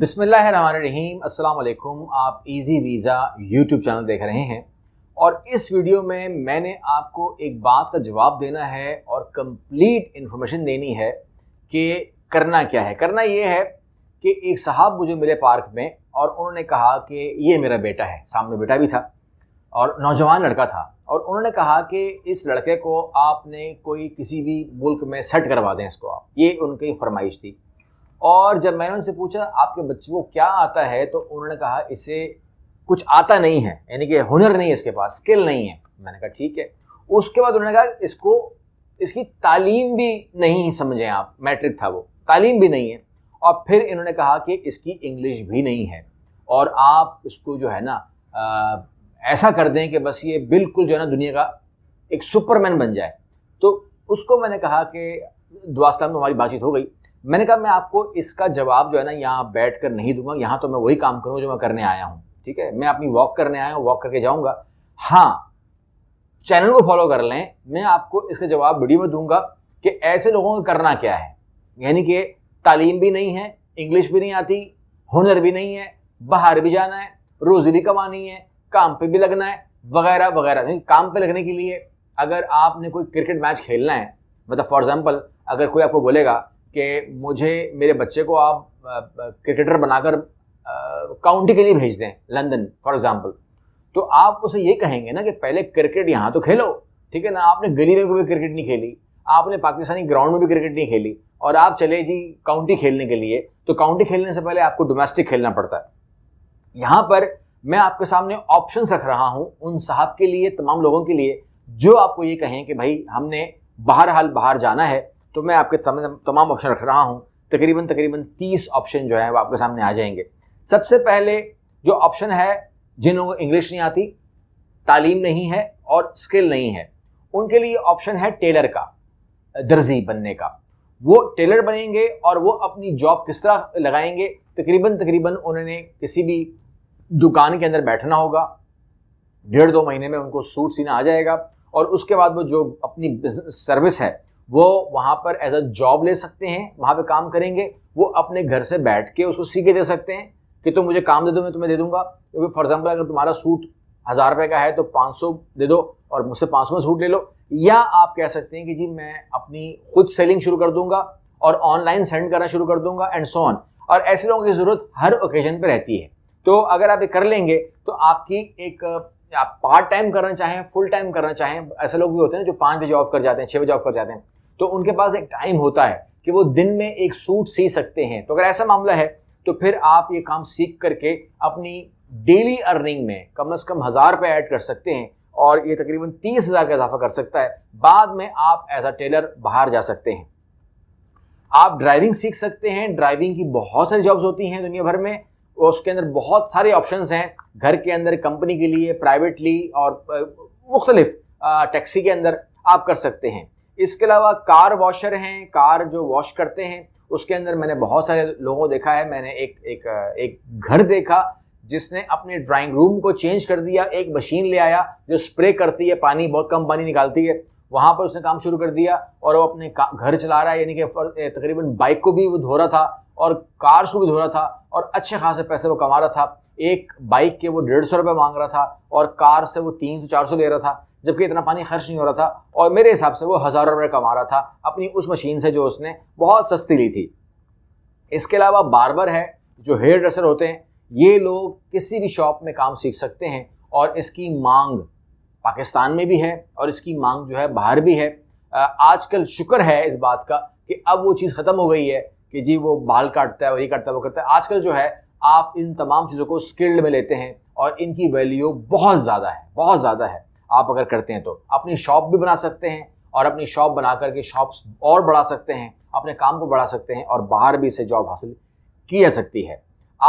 बिसमीम अल्लाम आप इजी वीज़ा यूट्यूब चैनल देख रहे हैं और इस वीडियो में मैंने आपको एक बात का जवाब देना है और कंप्लीट इन्फॉर्मेशन देनी है कि करना क्या है करना ये है कि एक साहब मुझे मिले पार्क में और उन्होंने कहा कि ये मेरा बेटा है सामने बेटा भी था और नौजवान लड़का था और उन्होंने कहा कि इस लड़के को आपने कोई किसी भी मुल्क में सेट करवा दें इसको आप ये उनकी फरमाइश थी और जब मैंने उनसे पूछा आपके बच्चों को क्या आता है तो उन्होंने कहा इसे कुछ आता नहीं है यानी कि हुनर नहीं है इसके पास स्किल नहीं है मैंने कहा ठीक है उसके बाद उन्होंने कहा इसको इसकी तालीम भी नहीं समझें आप मैट्रिक था वो तालीम भी नहीं है और फिर इन्होंने कहा कि इसकी इंग्लिश भी नहीं है और आप इसको जो है ना आ, ऐसा कर दें कि बस ये बिल्कुल जो है ना दुनिया का एक सुपरमैन बन जाए तो उसको मैंने कहा कि दुआ सलाम तो हमारी बातचीत हो गई मैंने कहा मैं आपको इसका जवाब जो है ना यहाँ बैठ कर नहीं दूंगा यहाँ तो मैं वही काम करूँगा जो मैं करने आया हूँ ठीक है मैं अपनी वॉक करने आया हूँ वॉक करके जाऊँगा हाँ चैनल को फॉलो कर लें मैं आपको इसका जवाब वीडियो में दूंगा कि ऐसे लोगों को करना क्या है यानी कि तालीम भी नहीं है इंग्लिश भी नहीं आती हुनर भी नहीं है बाहर भी जाना है रोजी भी कमानी है काम पे भी लगना है वगैरह वगैरह नहीं काम पे लगने के लिए अगर आपने कोई क्रिकेट मैच खेलना है मतलब फॉर एग्जाम्पल अगर कोई आपको बोलेगा कि मुझे मेरे बच्चे को आप क्रिकेटर बनाकर काउंटी के लिए भेज दें लंदन फॉर एग्जाम्पल तो आप उसे ये कहेंगे ना कि पहले क्रिकेट यहाँ तो खेलो ठीक है ना आपने गली में भी क्रिकेट नहीं खेली आपने पाकिस्तानी ग्राउंड में भी क्रिकेट नहीं खेली और आप चले जी काउंटी खेलने के लिए तो काउंटी खेलने से पहले आपको डोमेस्टिक खेलना पड़ता है यहाँ पर मैं आपके सामने ऑप्शन रख रहा हूँ उन साहब के लिए तमाम लोगों के लिए जो आपको ये कहें कि भाई हमने बाहर हाल बाहर जाना है तो मैं आपके तमाम ऑप्शन रख रहा हूँ तकरीबन तकरीबन तीस ऑप्शन जो है वो आपके सामने आ जाएंगे सबसे पहले जो ऑप्शन है जिन लोगों को इंग्लिश नहीं आती तालीम नहीं है और स्किल नहीं है उनके लिए ऑप्शन है टेलर का दर्जी बनने का वो टेलर बनेंगे और वो अपनी जॉब किस तरह लगाएंगे तकरीबन तकरीबन उन्होंने किसी भी दुकान के अंदर बैठना होगा डेढ़ दो महीने में उनको सूट सीना आ जाएगा और उसके बाद वो जो अपनी सर्विस है वो वहां पर एज अ जॉब ले सकते हैं वहां पे काम करेंगे वो अपने घर से बैठ के उसको सीखे दे सकते हैं कि तुम मुझे काम दे दो मैं तुम्हें दे दूंगा क्योंकि फॉर एग्जाम्पल अगर तुम्हारा सूट हज़ार रुपए का है तो पाँच सौ दे दो और मुझसे पाँच सौ में सूट ले लो या आप कह सकते हैं कि जी मैं अपनी खुद सेलिंग शुरू कर दूंगा और ऑनलाइन सेंड करना शुरू कर दूंगा एंड सो ऑन और ऐसे लोगों की ज़रूरत हर ओकेजन पर रहती है तो अगर आप ये कर लेंगे तो आपकी एक आप पार्ट टाइम करना चाहें फुल टाइम करना चाहें ऐसे लोग भी होते हैं जो पाँच बजे ऑफ कर जाते हैं छः बजे ऑफ कर जाते हैं तो उनके पास एक टाइम होता है कि वो दिन में एक सूट सी सकते हैं तो अगर ऐसा मामला है तो फिर आप ये काम सीख करके अपनी डेली अर्निंग में कम से कम हज़ार रुपये ऐड कर सकते हैं और ये तकरीबन तीस हज़ार का इजाफा कर सकता है बाद में आप एज अ टेलर बाहर जा सकते हैं आप ड्राइविंग सीख सकते हैं ड्राइविंग की बहुत सारी जॉब्स होती हैं दुनिया भर में उसके अंदर बहुत सारे ऑप्शन हैं घर के अंदर कंपनी के लिए प्राइवेटली और मुख्तलिफ टैक्सी के अंदर आप कर सकते हैं इसके अलावा कार वॉशर हैं कार जो वॉश करते हैं उसके अंदर मैंने बहुत सारे लोगों देखा है मैंने एक एक एक घर देखा जिसने अपने ड्राइंग रूम को चेंज कर दिया एक मशीन ले आया जो स्प्रे करती है पानी बहुत कम पानी निकालती है वहाँ पर उसने काम शुरू कर दिया और वो अपने घर चला रहा है यानी कि तकरीबन बाइक को भी वो धो रहा था और कार्स को भी धो रहा था और अच्छे खासे पैसे वो कमा रहा था एक बाइक के वो डेढ़ सौ रुपये मांग रहा था और कार से वो तीन सौ चार सौ ले रहा था जबकि इतना पानी खर्च नहीं हो रहा था और मेरे हिसाब से वो हज़ारों रुपये कमा रहा था अपनी उस मशीन से जो उसने बहुत सस्ती ली थी इसके अलावा बारबर है जो हेयर ड्रेसर होते हैं ये लोग किसी भी शॉप में काम सीख सकते हैं और इसकी मांग पाकिस्तान में भी है और इसकी मांग जो है बाहर भी है आजकल शुक्र है इस बात का कि अब वो चीज़ ख़त्म हो गई है कि जी वो बाल काटता है वही काटता है वो करता है आजकल जो है आप इन तमाम चीज़ों को स्किल्ड में लेते हैं और इनकी वैल्यू बहुत ज़्यादा है बहुत ज़्यादा है आप अगर करते हैं तो अपनी शॉप भी बना सकते हैं और अपनी शॉप बना करके शॉप और बढ़ा सकते हैं अपने काम को बढ़ा सकते हैं और बाहर भी इसे जॉब हासिल की जा सकती है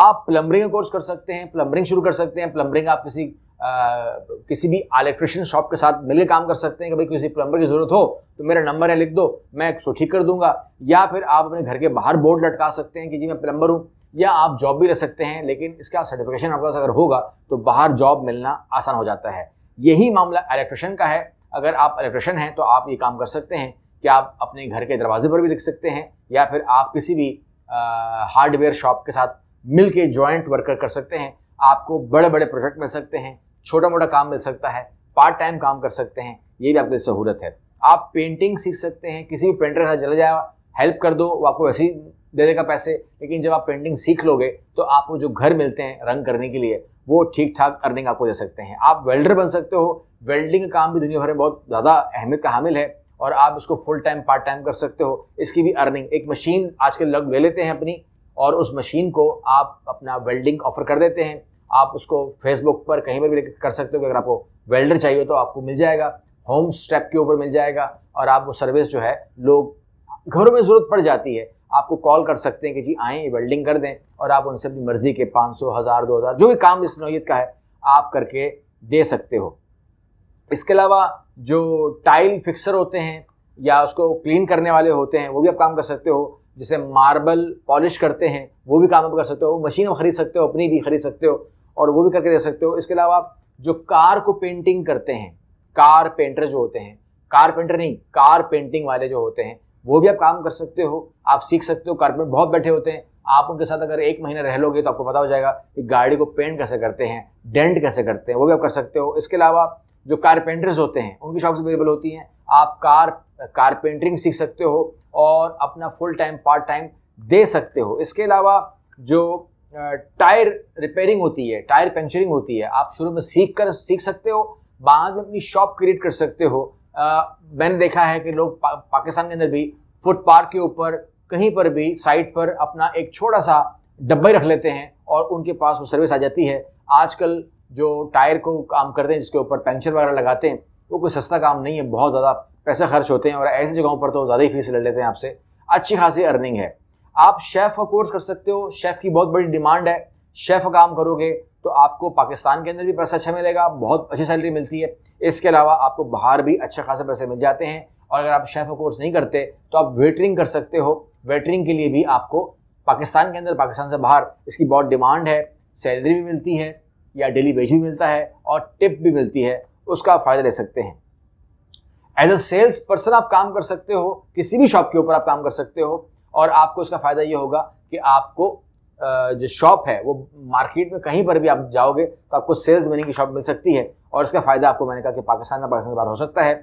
आप प्लम्बरिंग का कोर्स कर सकते हैं प्लम्बरिंग शुरू कर सकते हैं प्लम्बरिंग आप किसी आ, किसी भी इलेक्ट्रिशियन शॉप के साथ मिलकर काम कर सकते हैं कि भाई किसी प्लम्बर की ज़रूरत हो तो मेरा नंबर है लिख दो मैं सो ठीक कर दूंगा या फिर आप अपने घर के बाहर बोर्ड लटका सकते हैं कि जी मैं प्लम्बर हूँ या आप जॉब भी रह सकते हैं लेकिन इसका सर्टिफिकेशन आपके पास अगर होगा तो बाहर जॉब मिलना आसान हो जाता है यही मामला इलेक्ट्रिशियन का है अगर आप इलेक्ट्रिशियन हैं तो आप ये काम कर सकते हैं कि आप अपने घर के दरवाजे पर भी लिख सकते हैं या फिर आप किसी भी हार्डवेयर शॉप के साथ मिल के जॉइंट वर्कर कर सकते हैं आपको बड़े बड़े प्रोजेक्ट मिल सकते हैं छोटा मोटा काम मिल सकता है पार्ट टाइम काम कर सकते हैं ये भी आपके लिए सहूलत है आप पेंटिंग सीख सकते हैं किसी भी पेंटर के साथ चले जाए हेल्प कर दो वो आपको वैसे ही दे देगा पैसे लेकिन जब आप पेंटिंग सीख लोगे तो आपको जो घर मिलते हैं रंग करने के लिए वो ठीक ठाक अर्निंग आपको दे सकते हैं आप वेल्डर बन सकते हो वेल्डिंग का काम भी दुनिया भर में बहुत ज़्यादा अहमियत का हामिल है और आप इसको फुल टाइम पार्ट टाइम कर सकते हो इसकी भी अर्निंग एक मशीन आजकल लोग ले लेते हैं अपनी और उस मशीन को आप अपना वेल्डिंग ऑफर कर देते हैं आप उसको फेसबुक पर कहीं पर भी कर सकते हो कि अगर आपको वेल्डर चाहिए तो आपको मिल जाएगा होम स्टेप के ऊपर मिल जाएगा और आप वो सर्विस जो है लोग घरों में ज़रूरत पड़ जाती है आपको कॉल कर सकते हैं कि जी आएँ वेल्डिंग कर दें और आप उनसे अपनी मर्ज़ी के पाँच सौ हज़ार दो हज़ार जो भी काम इस नोयत का है आप करके दे सकते हो इसके अलावा जो टाइल फिक्सर होते हैं या उसको क्लीन करने वाले होते हैं वो भी आप काम कर सकते हो जैसे मार्बल पॉलिश करते हैं वो भी काम आप कर सकते हो मशीन खरीद सकते हो अपनी भी खरीद सकते हो और वो भी करके दे सकते हो इसके अलावा आप जो कार को पेंटिंग करते हैं कार पेंटर जो होते हैं कार पेंटर नहीं कार पेंटिंग वाले जो होते हैं वो भी आप काम कर सकते हो आप सीख सकते हो कारपेंटर बहुत बैठे होते हैं आप उनके साथ अगर एक महीना रह लोगे तो आपको पता हो जाएगा कि गाड़ी को पेंट कैसे करते हैं डेंट कैसे करते हैं वो भी आप कर सकते हो इसके अलावा जो कारपेंटर्स होते हैं उनकी शॉप्स अवेलेबल होती हैं आप कार कारपेंटरिंग सीख सकते हो और अपना फुल टाइम पार्ट टाइम दे सकते हो इसके अलावा जो टायर रिपेयरिंग होती है टायर पंचरिंग होती है आप शुरू में सीख कर सीख सकते हो बाद में अपनी शॉप क्रिएट कर सकते हो मैंने देखा है कि लोग पा, पाकिस्तान के अंदर भी फुटपाथ के ऊपर कहीं पर भी साइट पर अपना एक छोटा सा डब्बे रख लेते हैं और उनके पास वो सर्विस आ जाती है आजकल जो टायर को काम करते हैं जिसके ऊपर पंक्चर वगैरह लगाते हैं वो कोई सस्ता काम नहीं है बहुत ज़्यादा पैसा खर्च होते हैं और ऐसी जगहों पर तो ज़्यादा ही फीस ले लेते हैं आपसे अच्छी खासी अर्निंग है आप शेफ़ का कोर्स कर सकते हो शेफ़ की बहुत बड़ी डिमांड है शेफ़ काम करोगे तो आपको पाकिस्तान के अंदर भी पैसा अच्छा मिलेगा बहुत अच्छी सैलरी मिलती है इसके अलावा आपको बाहर भी अच्छा खासा पैसे मिल जाते हैं और अगर आप शेफ का कोर्स नहीं करते तो आप वेटरिंग कर सकते हो वेटरिंग के लिए भी आपको पाकिस्तान के अंदर पाकिस्तान से बाहर इसकी बहुत डिमांड है सैलरी भी मिलती है या डेली वेज भी मिलता है और टिप भी मिलती है उसका आप फ़ायदा ले सकते हैं एज अ सेल्स पर्सन आप काम कर सकते हो किसी भी शॉप के ऊपर आप काम कर सकते हो और आपको इसका फ़ायदा ये होगा कि आपको जो शॉप है वो मार्केट में कहीं पर भी आप जाओगे तो आपको सेल्स मैन की शॉप मिल सकती है और इसका फ़ायदा आपको मैंने कहा कि पाकिस्तान में पाकिस्तान बाहर हो सकता है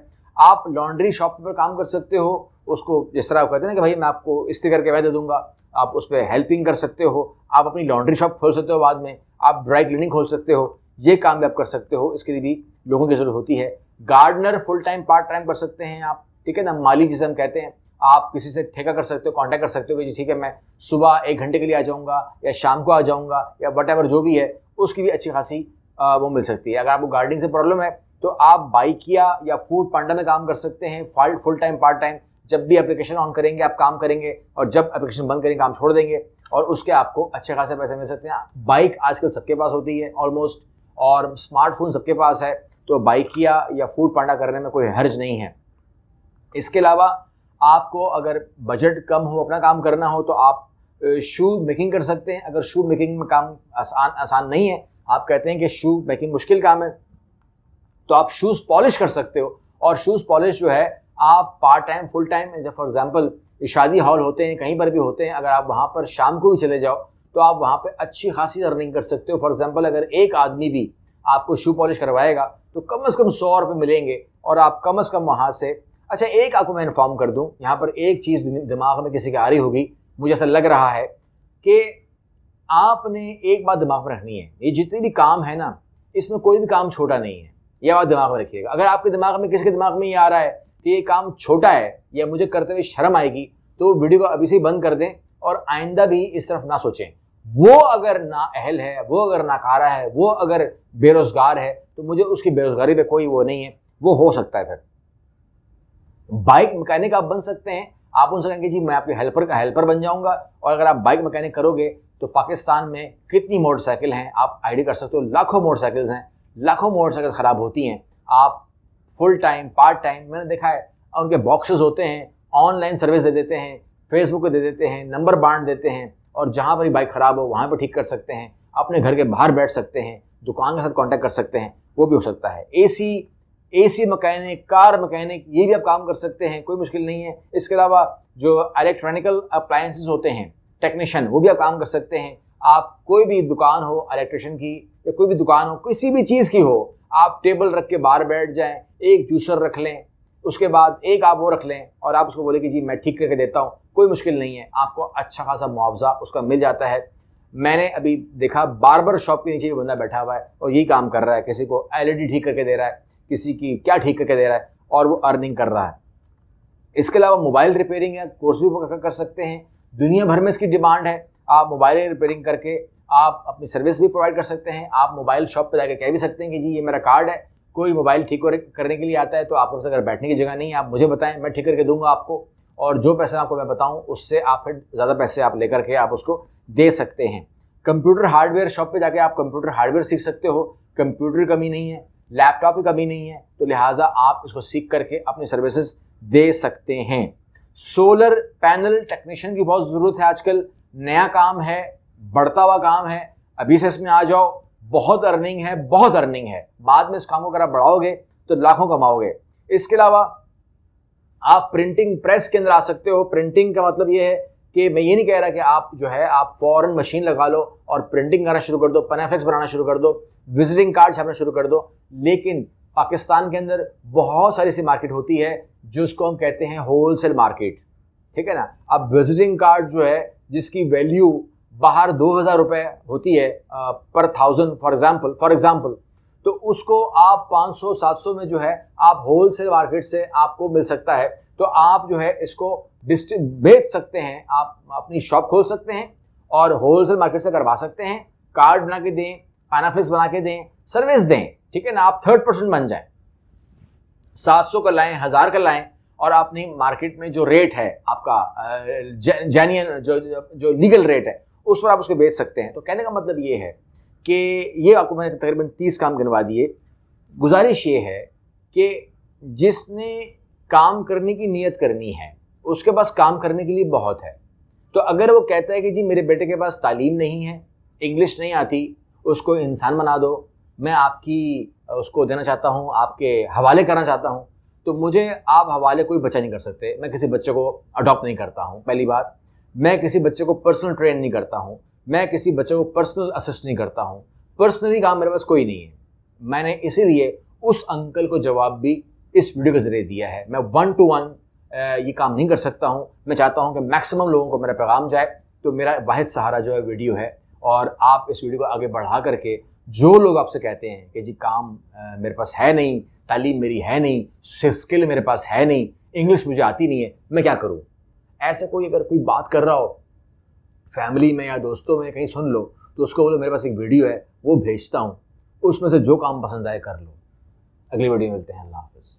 आप लॉन्ड्री शॉप पर काम कर सकते हो उसको जिस तरह आप कहते हैं ना कि भाई मैं आपको इस्त्री करके वह दे दूंगा आप उस पर हेल्पिंग कर सकते हो आप अपनी लॉन्ड्री शॉप खोल सकते हो बाद में आप ड्राई क्लीनिंग खोल सकते हो ये काम भी आप कर सकते हो इसके लिए भी लोगों की जरूरत होती है gardener full time part time कर सकते हैं आप ठीक है ना माली जिसे हम कहते हैं आप किसी से ठेका कर सकते हो कांटेक्ट कर सकते हो कि ठीक है मैं सुबह एक घंटे के लिए आ जाऊंगा या शाम को आ जाऊँगा या वट जो भी है उसकी भी अच्छी खासी वो मिल सकती है अगर आपको गार्डनिंग से प्रॉब्लम है तो आप बाइकिया या फूड पांडा में काम कर सकते हैं फॉल फुल टाइम पार्ट टाइम जब भी एप्लीकेशन ऑन करेंगे आप काम करेंगे और जब एप्लीकेशन बंद करेंगे काम छोड़ देंगे और उसके आपको अच्छे खासे पैसे मिल सकते हैं बाइक आजकल सबके पास होती है ऑलमोस्ट और स्मार्टफोन सबके पास है तो बाइकिया या फूड पांडा करने में कोई हर्ज नहीं है इसके अलावा आपको अगर बजट कम हो अपना काम करना हो तो आप शू मेकिंग कर सकते हैं अगर शू मेकिंग में काम आसान आसान नहीं है आप कहते हैं कि शू मेकिंग मुश्किल काम है तो आप शूज़ पॉलिश कर सकते हो और शूज़ पॉलिश जो है आप part time full time for example शादी हॉल होते हैं कहीं पर भी होते हैं अगर आप वहाँ पर शाम को भी चले जाओ तो आप वहाँ पर अच्छी खासी अर्निंग कर सकते हो फॉर एग्जाम्पल अगर एक आदमी भी आपको शू पॉलिश करवाएगा तो कम अज़ कम सौ रुपये मिलेंगे और आप कम अज़ कम वहाँ से अच्छा एक आपको मैं इन्फॉर्म कर दूं यहाँ पर एक चीज़ दिमाग में किसी की आ रही होगी मुझे ऐसा लग रहा है कि आपने एक बात दिमाग में रखनी है ये जितने भी काम है ना इसमें कोई भी काम छोटा नहीं है यह बात दिमाग में रखिएगा अगर आपके दिमाग में किसी के दिमाग में ये आ रहा है कि ये काम छोटा है या मुझे करते हुए शर्म आएगी तो वीडियो को अभी से ही बंद कर दें और आइंदा भी इस तरफ ना सोचें वो अगर ना अहल है वो अगर नाकारा है वो अगर बेरोजगार है तो मुझे उसकी बेरोजगारी पे कोई वो नहीं है वो हो सकता है फिर बाइक मैकेनिक आप बन सकते हैं आप उनसे कहेंगे जी मैं आपके हेल्पर का हेल्पर बन जाऊंगा और अगर आप बाइक मैकेनिक करोगे तो पाकिस्तान में कितनी मोटरसाइकिल हैं आप आईडी कर सकते हो लाखों मोटरसाइकिल्स हैं लाखों मोटरसाइकिल ख़राब होती हैं आप फुल टाइम पार्ट टाइम मैंने देखा है उनके बॉक्सेस होते हैं ऑनलाइन सर्विस दे देते हैं फेसबुक पे दे देते हैं नंबर बांट देते हैं और जहाँ पर बाइक ख़राब हो वहाँ पर ठीक कर सकते हैं अपने घर के बाहर बैठ सकते हैं दुकान के साथ कॉन्टैक्ट कर सकते हैं वो भी हो सकता है a AC mechanic car mechanic ये भी आप काम कर सकते हैं कोई मुश्किल नहीं है इसके अलावा जो इलेक्ट्रॉनिकल अप्लायंसेस होते हैं टेक्नीशियन वो भी आप काम कर सकते हैं आप कोई भी दुकान हो इलेक्ट्रिशियन की या कोई भी दुकान हो किसी भी चीज़ की हो आप टेबल रख के बाहर बैठ जाएं एक जूसर रख लें उसके बाद एक आप वो रख लें और आप उसको बोले कि जी मैं ठीक करके देता हूँ कोई मुश्किल नहीं है आपको अच्छा खासा मुआवजा उसका मिल जाता है मैंने अभी देखा बार बार शॉप के नीचे बंदा बैठा हुआ है और यही काम कर रहा है किसी को एलईडी e ठीक करके दे रहा है किसी की क्या ठीक करके दे रहा है और वो अर्निंग कर रहा है इसके अलावा मोबाइल रिपेयरिंग या कोर्स भी कर सकते हैं दुनिया भर में इसकी डिमांड है आप मोबाइल रिपेयरिंग करके आप अपनी सर्विस भी प्रोवाइड कर सकते हैं आप मोबाइल शॉप पर जाकर कह भी सकते हैं कि जी ये मेरा कार्ड है कोई मोबाइल ठीक करने के लिए आता है तो आप उनसे अगर बैठने की जगह नहीं है आप मुझे बताएं मैं ठीक करके दूंगा आपको और जो पैसा आपको मैं बताऊं उससे आप फिर ज़्यादा पैसे आप लेकर के आप उसको दे सकते हैं कंप्यूटर हार्डवेयर शॉप पे जाके आप कंप्यूटर हार्डवेयर सीख सकते हो कंप्यूटर कमी नहीं है लैपटॉप की कमी नहीं है तो लिहाजा आप इसको सीख करके अपनी सर्विसेज दे सकते हैं सोलर पैनल टेक्नीशियन की बहुत ज़रूरत है आजकल नया काम है बढ़ता हुआ काम है अभी से इसमें आ जाओ बहुत अर्निंग है बहुत अर्निंग है बाद में इस काम को अगर आप बढ़ाओगे तो लाखों कमाओगे इसके अलावा आप प्रिंटिंग प्रेस के अंदर आ सकते हो प्रिंटिंग का मतलब यह है कि मैं ये नहीं कह रहा कि आप जो है आप फॉरन मशीन लगा लो और प्रिंटिंग करना शुरू कर दो पनाफ्लेक्स बनाना शुरू कर दो विजिटिंग कार्ड छापना शुरू कर दो लेकिन पाकिस्तान के अंदर बहुत सारी ऐसी मार्केट होती है जिसको हम कहते हैं होलसेल मार्केट ठीक है ना अब विजिटिंग कार्ड जो है जिसकी वैल्यू बाहर दो हज़ार रुपये होती है पर thousand for example for example तो उसको आप 500 700 में जो है आप होलसेल मार्केट से आपको मिल सकता है तो आप जो है इसको बेच सकते हैं आप अपनी शॉप खोल सकते हैं और होलसेल मार्केट से करवा सकते हैं कार्ड बना के दें पैनाफ्लिक्स बना के दें सर्विस दें ठीक है ना आप थर्ड पर्सन बन जाए 700 का लाएं हज़ार का लाएं और अपनी मार्केट में जो रेट है आपका जेन्यन जो जो लीगल रेट है उस पर आप उसको बेच सकते हैं तो कहने का मतलब ये है कि ये आपको मैंने तकरीबन तीस काम गिनवा दिए गुजारिश ये है कि जिसने काम करने की नीयत करनी है उसके पास काम करने के लिए बहुत है तो अगर वो कहता है कि जी मेरे बेटे के पास तालीम नहीं है इंग्लिश नहीं आती उसको इंसान बना दो मैं आपकी उसको देना चाहता हूँ आपके हवाले करना चाहता हूँ तो मुझे आप हवाले कोई बच्चा नहीं कर सकते मैं किसी बच्चे को अडॉप्ट नहीं करता हूँ पहली बात मैं किसी बच्चे को पर्सनल ट्रेन नहीं करता हूँ मैं किसी बच्चे को पर्सनल असिस्ट नहीं करता हूँ पर्सनली काम मेरे पास कोई नहीं है मैंने इसीलिए उस अंकल को जवाब भी इस वीडियो के जरिए दिया है मैं वन टू वन ये काम नहीं कर सकता हूँ मैं चाहता हूँ कि मैक्सिमम लोगों को मेरा पैगाम जाए तो मेरा वाहिद सहारा जो है वीडियो है और आप इस वीडियो को आगे बढ़ा करके जो लोग आपसे कहते हैं कि जी काम मेरे पास है नहीं तालीम मेरी है नहीं स्किल मेरे पास है नहीं इंग्लिश मुझे आती नहीं है मैं क्या करूँ ऐसे कोई अगर कोई बात कर रहा हो फैमिली में या दोस्तों में कहीं सुन लो तो उसको बोलो मेरे पास एक वीडियो है वो भेजता हूँ उसमें से जो काम पसंद आए कर लो अगली वीडियो मिलते हैं अल्लाह हाफिज़